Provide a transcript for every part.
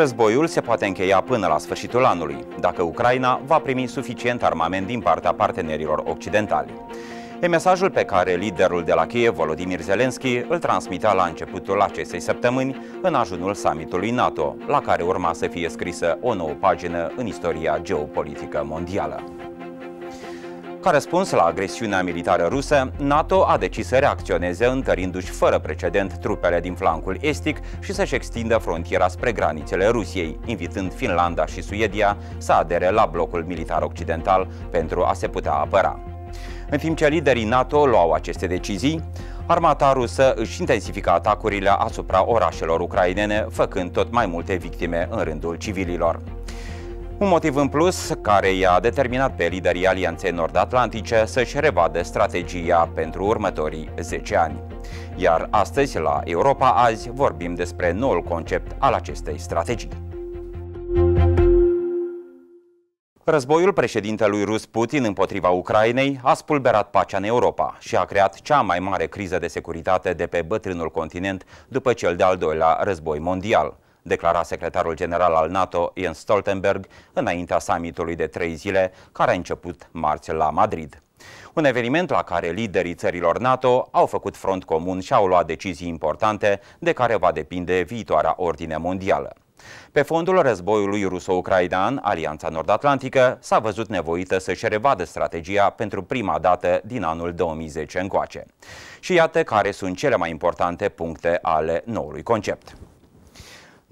Războiul se poate încheia până la sfârșitul anului, dacă Ucraina va primi suficient armament din partea partenerilor occidentali. E mesajul pe care liderul de la Kiev, Volodymyr Zelensky, îl transmitea la începutul acestei săptămâni, în ajunul summitului NATO, la care urma să fie scrisă o nouă pagină în istoria geopolitică mondială. Ca răspuns la agresiunea militară rusă, NATO a decis să reacționeze întărindu-și fără precedent trupele din flancul estic și să-și extindă frontiera spre granițele Rusiei, invitând Finlanda și Suedia să adere la blocul militar occidental pentru a se putea apăra. În timp ce liderii NATO luau aceste decizii, armata rusă își intensifică atacurile asupra orașelor ucrainene, făcând tot mai multe victime în rândul civililor. Un motiv în plus care i-a determinat pe liderii Alianței Nord-Atlantice să-și revadă strategia pentru următorii 10 ani. Iar astăzi, la Europa Azi, vorbim despre noul concept al acestei strategii. Războiul președintelui rus Putin împotriva Ucrainei a spulberat pacea în Europa și a creat cea mai mare criză de securitate de pe bătrânul continent după cel de-al doilea război mondial declara secretarul general al NATO Jens Stoltenberg înaintea summitului de trei zile care a început marți la Madrid. Un eveniment la care liderii țărilor NATO au făcut front comun și au luat decizii importante de care va depinde viitoarea ordine mondială. Pe fondul războiului ruso-ucrainean, Alianța Nord-Atlantică s-a văzut nevoită să-și revadă strategia pentru prima dată din anul 2010 încoace. Și iată care sunt cele mai importante puncte ale noului concept.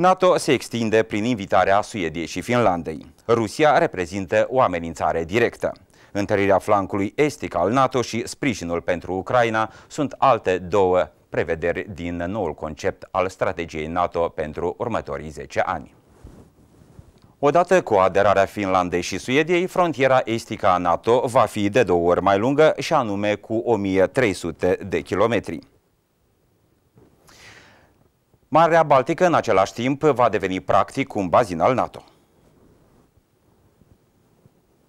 NATO se extinde prin invitarea Suediei și Finlandei. Rusia reprezintă o amenințare directă. Întărirea flancului estic al NATO și sprijinul pentru Ucraina sunt alte două prevederi din noul concept al strategiei NATO pentru următorii 10 ani. Odată cu aderarea Finlandei și Suediei, frontiera estică a NATO va fi de două ori mai lungă și anume cu 1300 de kilometri. Marea Baltică în același timp va deveni practic un bazin al NATO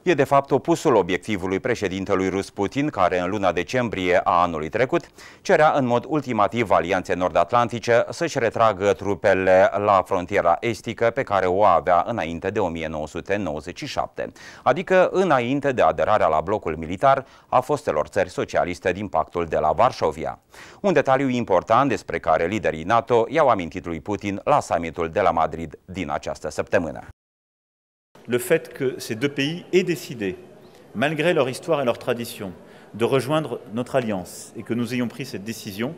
e de fapt opusul obiectivului președintelui rus Putin, care în luna decembrie a anului trecut cerea în mod ultimativ alianțe nord-atlantice să-și retragă trupele la frontiera estică pe care o avea înainte de 1997, adică înainte de aderarea la blocul militar a fostelor țări socialiste din pactul de la Varșovia. Un detaliu important despre care liderii NATO i-au amintit lui Putin la summitul de la Madrid din această săptămână. le fait que ces deux pays aient décidé, malgré leur histoire et leur tradition, de rejoindre notre alliance et que nous ayons pris cette décision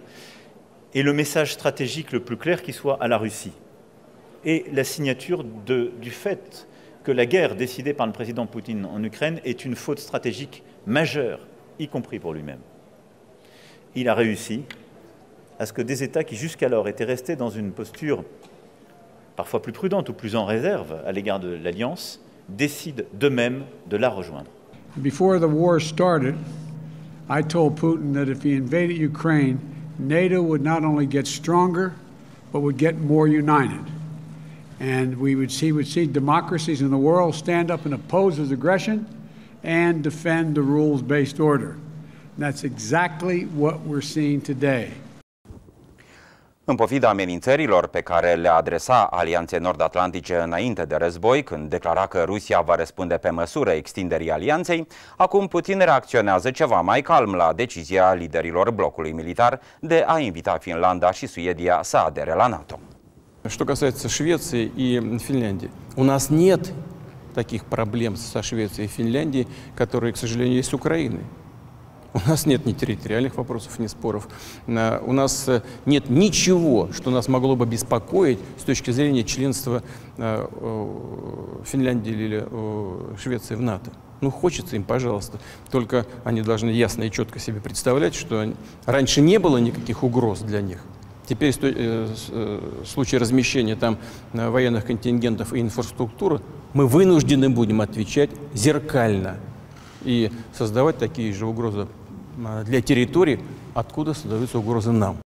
est le message stratégique le plus clair qui soit à la Russie. Et la signature du fait que la guerre décidée par le président Poutine en Ukraine est une faute stratégique majeure, y compris pour lui-même. Il a réussi à ce que des États qui jusqu'alors étaient restés dans une posture parfois plus prudente ou plus en réserve à l'égard de l'Alliance, décident d'eux-mêmes de la rejoindre. Before the war started, I told Putin that if he invaded Ukraine, NATO would not only get stronger, but would get more united. And we would see, would see democracies in the world stand up and oppose his aggression and defend the rules based order. that's exactly what we're seeing today. În pofida amenințărilor pe care le adresa Alianței Nord-Atlantice înainte de război, când declara că Rusia va răspunde pe măsură extinderii alianței, acum Putin reacționează ceva mai calm la decizia liderilor blocului militar de a invita Finlanda și Suedia să adere la NATO. Что касается Швеции и Финляндии, у нас нет таких проблем со Швецией и Финляндией, которые, к сожалению, есть с Украиной. У нас нет ни территориальных вопросов, ни споров. Э, у нас э, нет ничего, что нас могло бы беспокоить с точки зрения членства э, Финляндии или Швеции в НАТО. Ну, хочется им, пожалуйста. Только они должны ясно и четко себе представлять, что раньше не было никаких угроз для них. Теперь в случае размещения там военных контингентов и инфраструктуры мы вынуждены будем отвечать зеркально и создавать такие же угрозы для территории, откуда создаются угрозы нам.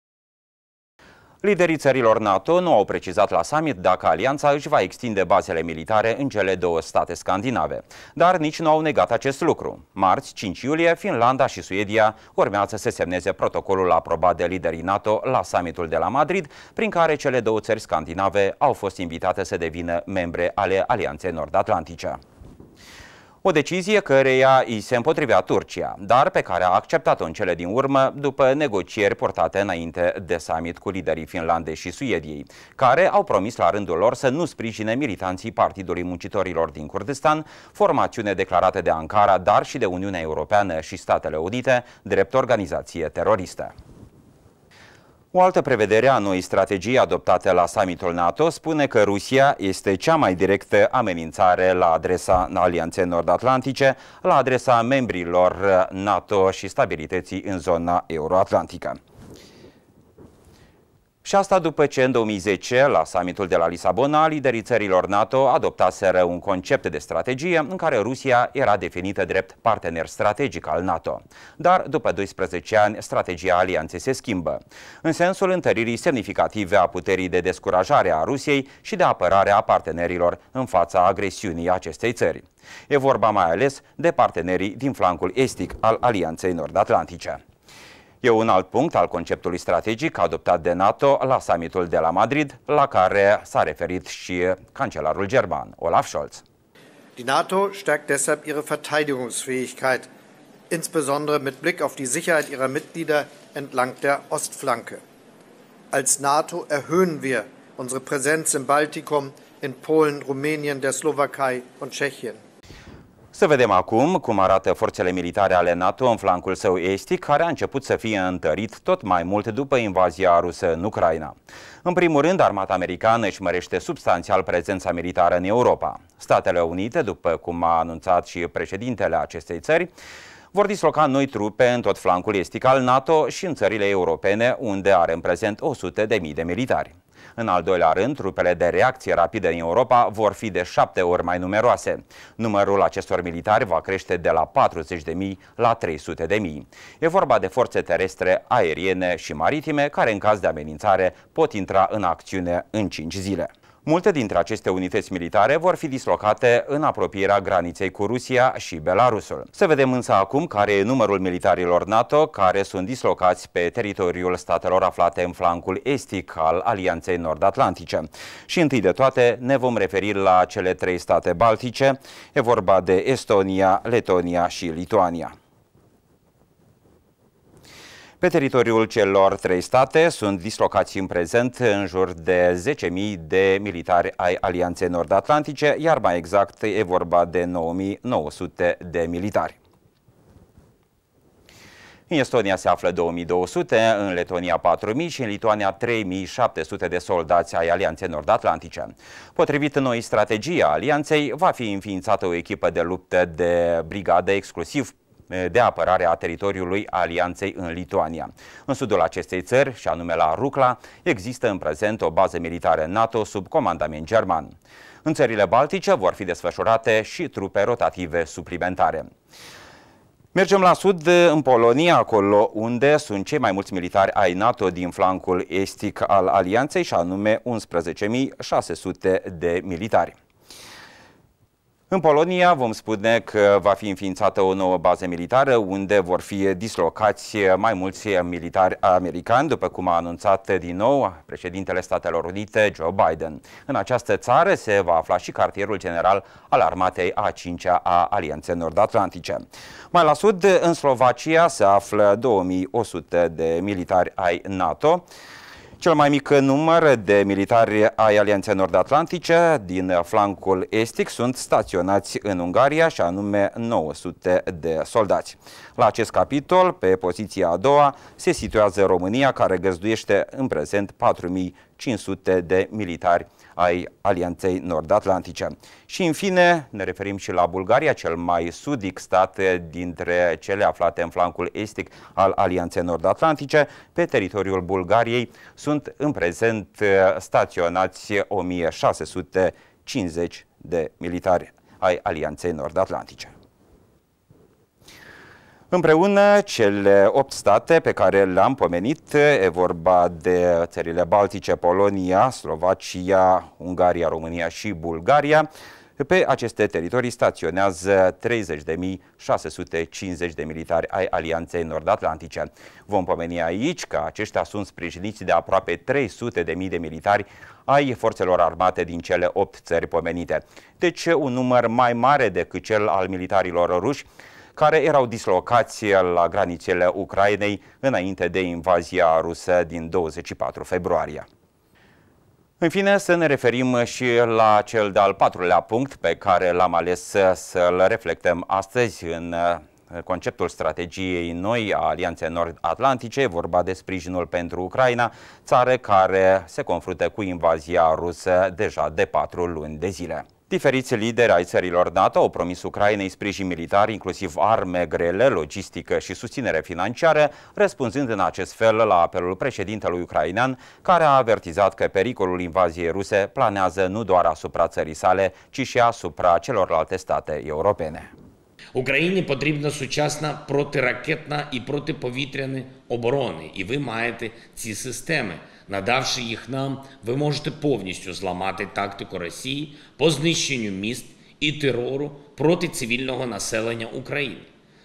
Liderii țărilor NATO nu au precizat la summit dacă alianța își va extinde bazele militare în cele două state scandinave, dar nici nu au negat acest lucru. Marți, 5 iulie, Finlanda și Suedia urmează să semneze protocolul aprobat de liderii NATO la summitul de la Madrid, prin care cele două țări scandinave au fost invitate să devină membre ale Alianței Nord-Atlantice. O decizie căreia îi se împotrivea Turcia, dar pe care a acceptat-o în cele din urmă după negocieri portate înainte de summit cu liderii Finlandei și Suediei, care au promis la rândul lor să nu sprijine militanții Partidului Muncitorilor din Kurdistan, formațiune declarată de Ankara, dar și de Uniunea Europeană și Statele Unite, drept organizație teroristă. O altă prevedere a noii strategii adoptate la summitul NATO spune că Rusia este cea mai directă amenințare la adresa Alianței Nord-Atlantice, la adresa membrilor NATO și stabilității în zona euroatlantică. Și asta după ce în 2010, la summitul de la Lisabona, liderii țărilor NATO adoptaseră un concept de strategie în care Rusia era definită drept partener strategic al NATO. Dar după 12 ani, strategia alianței se schimbă, în sensul întăririi semnificative a puterii de descurajare a Rusiei și de apărare a partenerilor în fața agresiunii acestei țări. E vorba mai ales de partenerii din flancul estic al Alianței Nord-Atlantice. E un alt punct al conceptului strategic adoptat de NATO la summitul de la Madrid, la care s-a referit și cancelarul german, Olaf Scholz. Die NATO stärkt deshalb ihre Verteidigungsfähigkeit, insbesondere mit Blick auf die Sicherheit ihrer Mitglieder entlang der Ostflanke. Als NATO erhöhen wir unsere Präsenz im Baltikum, in Polen, Rumänien, der Slowakei und Tschechien. Să vedem acum cum arată forțele militare ale NATO în flancul său estic, care a început să fie întărit tot mai mult după invazia rusă în Ucraina. În primul rând, armata americană își mărește substanțial prezența militară în Europa. Statele Unite, după cum a anunțat și președintele acestei țări, vor disloca noi trupe în tot flancul estic al NATO și în țările europene, unde are în prezent 100 de mii de militari. În al doilea rând, trupele de reacție rapidă în Europa vor fi de șapte ori mai numeroase. Numărul acestor militari va crește de la 40.000 la 300.000. E vorba de forțe terestre, aeriene și maritime, care în caz de amenințare pot intra în acțiune în 5 zile. Multe dintre aceste unități militare vor fi dislocate în apropierea graniței cu Rusia și Belarusul. Să vedem însă acum care e numărul militarilor NATO care sunt dislocați pe teritoriul statelor aflate în flancul estic al Alianței Nord-Atlantice. Și întâi de toate ne vom referi la cele trei state baltice, e vorba de Estonia, Letonia și Lituania. Pe teritoriul celor trei state sunt dislocați în prezent în jur de 10.000 de militari ai Alianței Nord-Atlantice, iar mai exact e vorba de 9.900 de militari. În Estonia se află 2200, în Letonia 4000 și în Lituania 3700 de soldați ai Alianței Nord-Atlantice. Potrivit noi strategia Alianței, va fi înființată o echipă de luptă de brigadă exclusiv Eh, de apărare a teritoriului Alianței în Lituania. În sudul acestei țări, și anume la Rucla, există în prezent o bază militară NATO sub comandament german. În țările Baltice vor fi desfășurate și trupe rotative suplimentare. Mergem la sud, în Polonia, acolo unde sunt cei mai mulți militari ai NATO din flancul estic al alianței, și anume 11.600 de militari. În Polonia vom spune că va fi înființată o nouă bază militară unde vor fi dislocați mai mulți militari americani, după cum a anunțat din nou președintele Statelor Unite, Joe Biden. În această țară se va afla și cartierul general al armatei A5-a a Alianței Nord-Atlantice. Mai la sud, în Slovacia, se află 2100 de militari ai NATO. Cel mai mic număr de militari ai Alianței Nord-Atlantice din flancul estic sunt staționați în Ungaria și anume 900 de soldați. La acest capitol, pe poziția a doua, se situează România care găzduiește în prezent 4500 de militari ai Alianței Nord-Atlantice. Și în fine ne referim și la Bulgaria, cel mai sudic stat dintre cele aflate în flancul estic al Alianței Nord-Atlantice. Pe teritoriul Bulgariei sunt în prezent staționați 1650 de militari ai Alianței Nord-Atlantice. Împreună, cele opt state pe care le-am pomenit, e vorba de țările Baltice, Polonia, Slovacia, Ungaria, România și Bulgaria, pe aceste teritorii staționează 30.650 de militari ai Alianței Nord-Atlantice. Vom pomeni aici că aceștia sunt sprijiniți de aproape 300.000 de militari ai forțelor armate din cele 8 țări pomenite. Deci un număr mai mare decât cel al militarilor ruși, care erau dislocați la granițele Ucrainei înainte de invazia rusă din 24 februarie. În fine, să ne referim și la cel de-al patrulea punct pe care l-am ales să-l reflectăm astăzi în uh, conceptul strategiei noi a Alianței Nord-Atlantice, vorba de sprijinul pentru Ucraina, țară care se confruntă cu invazia rusă deja de patru luni de zile. Diferiți lideri ai țărilor NATO au promis Ucrainei sprijin militar, inclusiv arme grele, logistică și susținere financiară, răspunzând în acest fel la apelul președintelui ucrainean, care a avertizat că pericolul invaziei ruse planează nu doar asupra țării sale, ci și asupra celorlalte state europene. Україні потрібна сучасна протиракетна і протиповітряна оборони, і ви маєте ці системи. Надавши їх нам, ви можете повністю зламати тактику Росії по знищенню міст і терору проти цивільного населення України.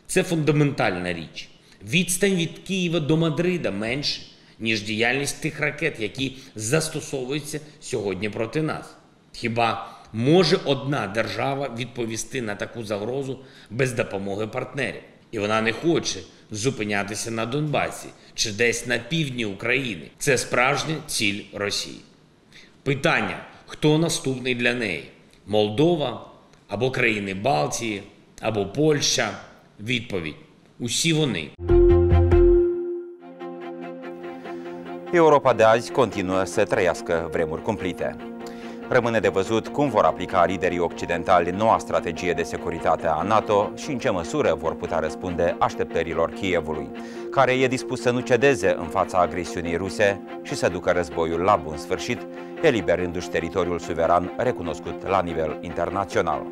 Це фундаментальна річ. Відстань від Києва до Мадрида менше, ніж діяльність тих ракет, які застосовуються сьогодні проти нас. Хіба може одна держава відповісти на таку загрозу без допомоги партнерів, і вона не хоче зупинятися на Донбасі чи десь на півдні України. Це справжня ціль Росії. Питання: хто наступний для неї? Молдова або країни Балтії, або Польща? Відповідь: усі вони. Європа дасть azi continuă să trăiască vremuri cumplite. Rămâne de văzut cum vor aplica liderii occidentali noua strategie de securitate a NATO și în ce măsură vor putea răspunde așteptărilor Kievului, care e dispus să nu cedeze în fața agresiunii ruse și să ducă războiul la bun sfârșit, eliberându-și teritoriul suveran recunoscut la nivel internațional.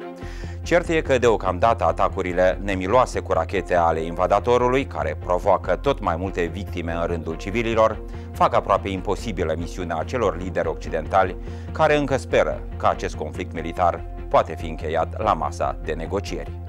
Cert e că deocamdată atacurile nemiloase cu rachete ale invadatorului, care provoacă tot mai multe victime în rândul civililor, fac aproape imposibilă misiunea acelor lideri occidentali care încă speră că acest conflict militar poate fi încheiat la masa de negocieri.